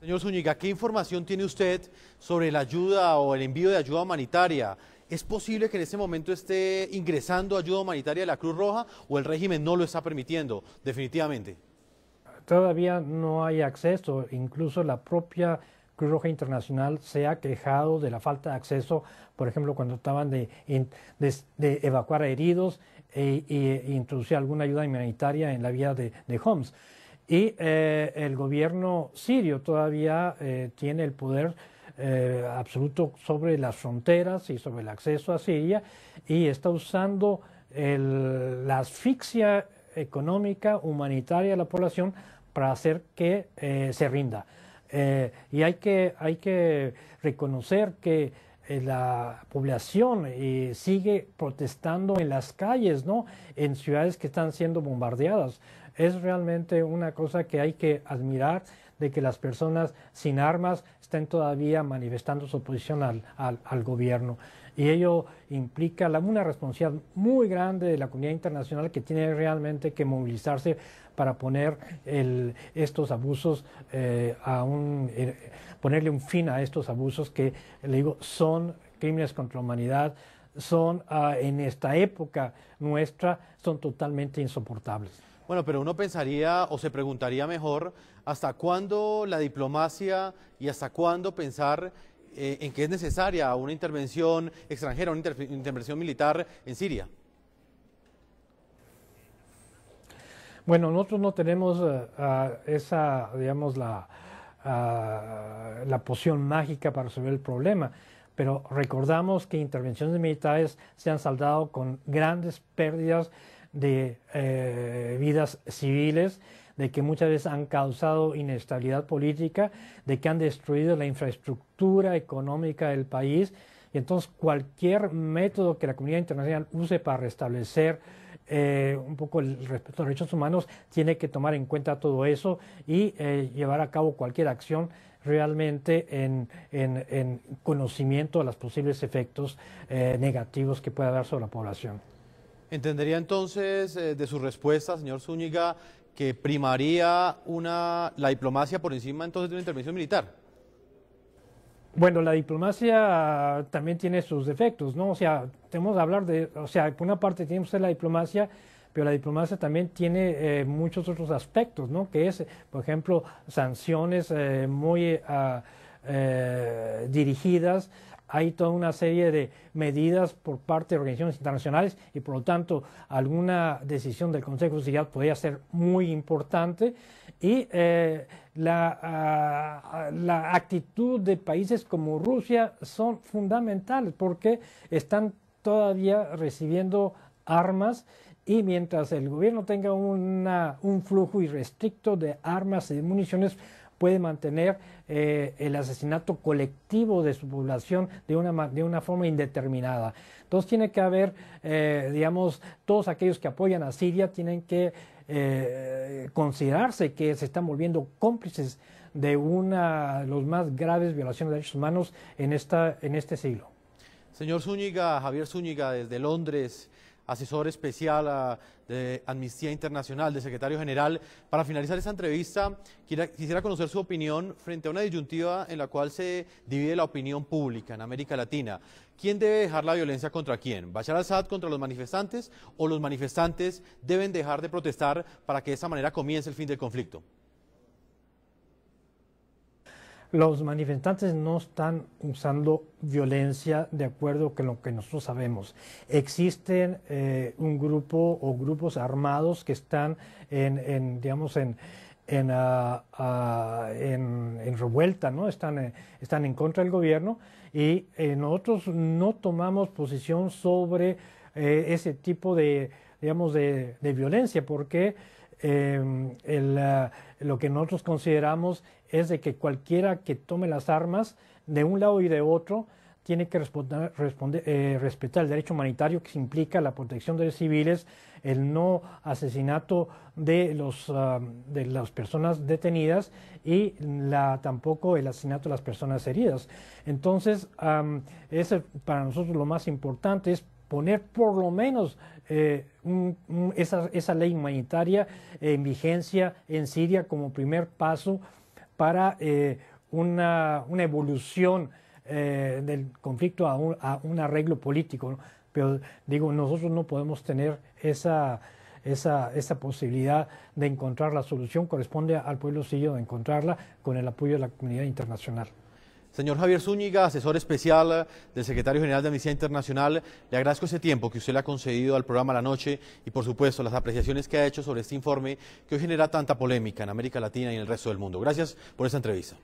Señor Zúñiga, ¿qué información tiene usted sobre la ayuda o el envío de ayuda humanitaria? ¿Es posible que en este momento esté ingresando ayuda humanitaria a la Cruz Roja o el régimen no lo está permitiendo definitivamente? Todavía no hay acceso, incluso la propia Cruz Roja Internacional se ha quejado de la falta de acceso, por ejemplo, cuando estaban de, evacuar a heridos eh, e, introducir alguna ayuda humanitaria en la vía de, de Homs y eh, el gobierno sirio todavía eh, tiene el poder eh, absoluto sobre las fronteras y sobre el acceso a Siria y está usando la asfixia económica, humanitaria de la población para hacer que se rinda. y hay que, hay que reconocer que la población sigue protestando en las calles, En ciudades que están siendo bombardeadas. Es realmente una cosa que hay que admirar de que las personas sin armas estén todavía manifestando su oposición al, gobierno. Y ello implica una responsabilidad muy grande de la comunidad internacional que tiene realmente que movilizarse para poner estos abusos eh, a un, eh, ponerle un fin a estos abusos que, le digo, son crímenes contra la humanidad, son ah, en esta época nuestra, son totalmente insoportables. Bueno, pero uno pensaría o se preguntaría mejor hasta cuándo la diplomacia y hasta cuándo pensar eh, en que es necesaria una intervención extranjera, una intervención militar en Siria. Bueno, nosotros no tenemos eh, esa, digamos, la, la poción mágica para resolver el problema, pero recordamos que intervenciones militares se han saldado con grandes pérdidas de eh, vidas civiles, de que muchas veces han causado inestabilidad política, de que han destruido la infraestructura económica del país. Y entonces cualquier método que la comunidad internacional use para restablecer eh, un poco el respeto a los derechos humanos tiene que tomar en cuenta todo eso y eh, llevar a cabo cualquier acción realmente en, conocimiento de los posibles efectos negativos que pueda haber sobre la población. Entendería entonces eh, de su respuesta, señor Zúñiga, que primaría la diplomacia por encima entonces de una intervención militar. Bueno, la diplomacia también tiene sus defectos, ¿no? O sea, tenemos que hablar de, o sea, por una parte tiene usted la diplomacia, pero la diplomacia también tiene eh, muchos otros aspectos, ¿no? Que es, por ejemplo, sanciones eh, muy ah, dirigidas hay toda una serie de medidas por parte de organizaciones internacionales y por lo tanto alguna decisión del Consejo de Seguridad podría ser muy importante y eh, la, ah, la, actitud de países como Rusia son fundamentales porque están todavía recibiendo armas y mientras el gobierno tenga un flujo irrestricto de armas y municiones, puede mantener eh, el asesinato colectivo de su población de una, de una forma indeterminada. Entonces tiene que haber, eh, digamos, todos aquellos que apoyan a Siria tienen que eh, considerarse que se están volviendo cómplices de una de las más graves violaciones de derechos humanos en, esta, en este siglo. Señor Zúñiga, Javier Zúñiga, desde Londres asesor especial de Amnistía Internacional, de secretario general. Para finalizar esta entrevista, quisiera conocer su opinión frente a una disyuntiva en la cual se divide la opinión pública en América Latina. ¿Quién debe dejar la violencia contra quién? ¿Bashar al-Assad contra los manifestantes o los manifestantes deben dejar de protestar para que de esa manera comience el fin del conflicto? los manifestantes no están usando violencia de acuerdo con lo que nosotros sabemos. Existen eh, un grupo o grupos armados que están en, digamos, en, ah, ah, en, en, revuelta, ¿no? Eh, están, en contra del gobierno y eh, nosotros no tomamos posición sobre ese tipo de, digamos, de, violencia porque ah, lo que nosotros consideramos es de que cualquiera que tome las armas de un lado y de otro tiene que responder, eh, respetar el derecho humanitario que implica la protección de los civiles, el no asesinato de, los, ah, de las personas detenidas y la, tampoco el asesinato de las personas heridas. Entonces, para nosotros lo más importante es poner por lo menos eh, esa, esa ley humanitaria en vigencia en Siria como primer paso para eh, una, una, evolución eh, del conflicto a un, arreglo político. Pero digo, nosotros no podemos tener esa, esa, esa, posibilidad de encontrar la solución, corresponde al pueblo sirio de encontrarla con el apoyo de la comunidad internacional. Señor Javier Zúñiga, asesor especial del secretario general de Amnistía Internacional, le agradezco ese tiempo que usted le ha concedido al programa La Noche y, por supuesto, las apreciaciones que ha hecho sobre este informe que hoy genera tanta polémica en América Latina y en el resto del mundo. Gracias por esta entrevista.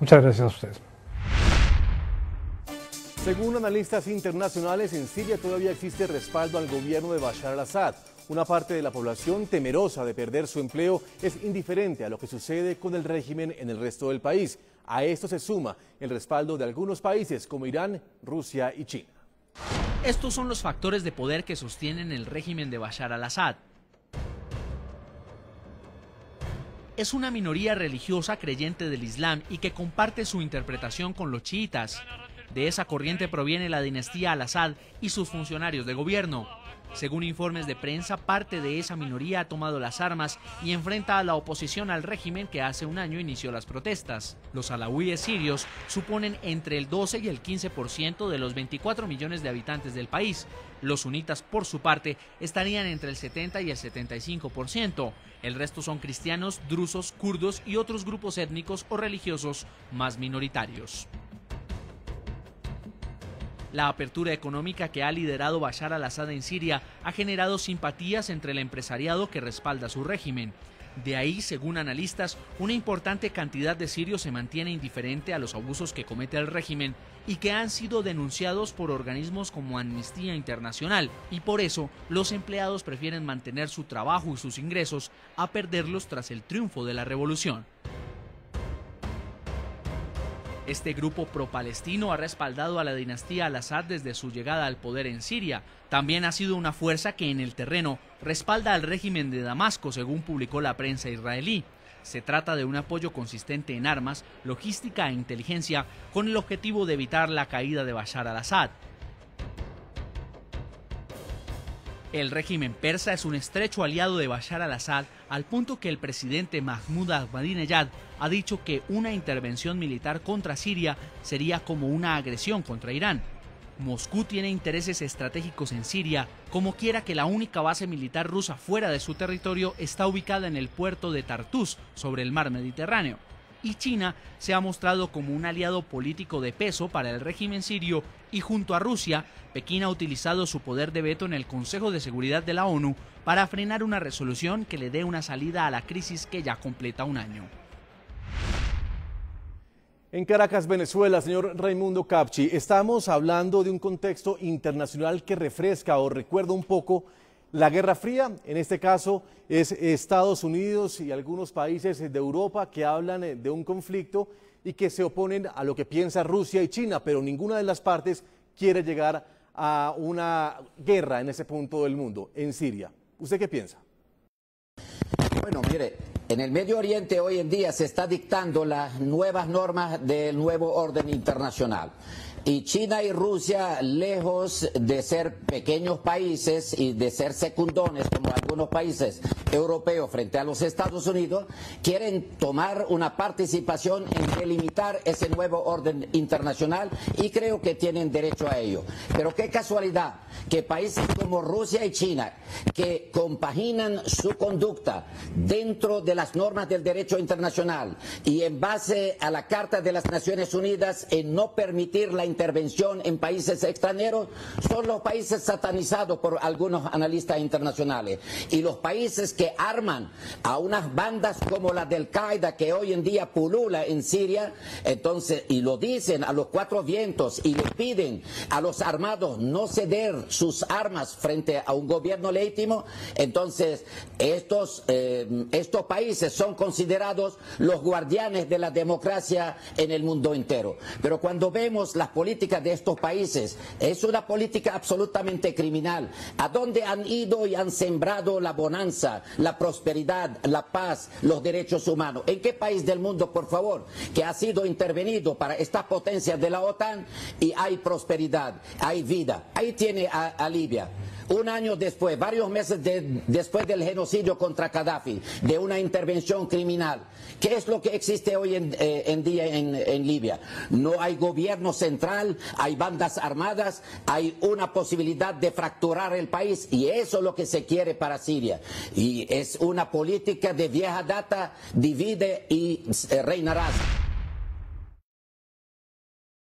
Muchas gracias a ustedes. Según analistas internacionales, en Siria todavía existe respaldo al gobierno de Bashar al-Assad. Una parte de la población temerosa de perder su empleo es indiferente a lo que sucede con el régimen en el resto del país. A esto se suma el respaldo de algunos países como Irán, Rusia y China. Estos son los factores de poder que sostienen el régimen de Bashar al-Assad. Es una minoría religiosa creyente del Islam y que comparte su interpretación con los chiitas. De esa corriente proviene la dinastía al-Assad y sus funcionarios de gobierno. Según informes de prensa, parte de esa minoría ha tomado las armas y enfrenta a la oposición al régimen que hace un año inició las protestas. Los alawíes sirios suponen entre el 12 y el 15% de los 24 millones de habitantes del país. Los sunitas, por su parte, estarían entre el 70 y el 75%. El resto son cristianos, drusos, kurdos y otros grupos étnicos o religiosos más minoritarios. La apertura económica que ha liderado Bashar al-Assad en Siria ha generado simpatías entre el empresariado que respalda su régimen. De ahí, según analistas, una importante cantidad de sirios se mantiene indiferente a los abusos que comete el régimen y que han sido denunciados por organismos como Amnistía Internacional, y por eso los empleados prefieren mantener su trabajo y sus ingresos a perderlos tras el triunfo de la revolución. Este grupo pro-palestino ha respaldado a la dinastía al-Assad desde su llegada al poder en Siria. También ha sido una fuerza que en el terreno respalda al régimen de Damasco, según publicó la prensa israelí. Se trata de un apoyo consistente en armas, logística e inteligencia con el objetivo de evitar la caída de Bashar al-Assad. El régimen persa es un estrecho aliado de Bashar al-Assad, al punto que el presidente Mahmoud Ahmadinejad ha dicho que una intervención militar contra Siria sería como una agresión contra Irán. Moscú tiene intereses estratégicos en Siria, como quiera que la única base militar rusa fuera de su territorio está ubicada en el puerto de Tartus, sobre el mar Mediterráneo y China se ha mostrado como un aliado político de peso para el régimen sirio y junto a Rusia, Pekín ha utilizado su poder de veto en el Consejo de Seguridad de la ONU para frenar una resolución que le dé una salida a la crisis que ya completa un año. En Caracas, Venezuela, señor Raimundo Capchi, estamos hablando de un contexto internacional que refresca o recuerda un poco la Guerra Fría, en este caso, es Estados Unidos y algunos países de Europa que hablan eh, de un conflicto y que se oponen a lo que piensa Rusia y China, pero ninguna de las partes quiere llegar a una guerra en ese punto del mundo, en Siria. ¿Usted qué piensa? Bueno, mire, en el Medio Oriente hoy en día se está dictando las nuevas normas del nuevo orden internacional. Y China y Rusia, lejos de ser pequeños países y de ser secundones como algunos países europeos frente a los Estados Unidos, quieren tomar una participación en delimitar ese nuevo orden internacional y creo que tienen derecho a ello. Pero qué casualidad que países como Rusia y China, que compaginan su conducta dentro de las normas del derecho internacional y en base a la Carta de las Naciones Unidas en no permitir la intervención en países extranjeros son los países satanizados por algunos analistas internacionales. Y los países que arman a unas bandas como la del Qaeda que hoy en día pulula en Siria, entonces, y lo dicen a los cuatro vientos y le piden a los armados no ceder sus armas frente a un gobierno legítimo, entonces estos, eh, estos países son considerados los guardianes de la democracia en el mundo entero. Pero cuando vemos las políticas política de estos países. Es una política absolutamente criminal. ¿A dónde han ido y han sembrado la bonanza, la prosperidad, la paz, los derechos humanos? ¿En qué país del mundo, por favor, que ha sido intervenido para estas potencias de la OTAN y hay prosperidad, hay vida? Ahí tiene a, a Libia un año después, varios meses después del genocidio contra Gaddafi, de una intervención criminal. ¿Qué es lo que existe hoy en, eh, día en, Libia? No hay gobierno central, hay bandas armadas, hay una posibilidad de fracturar el país y eso es lo que se quiere para Siria. Y es una política de vieja data, divide y eh, reinarás.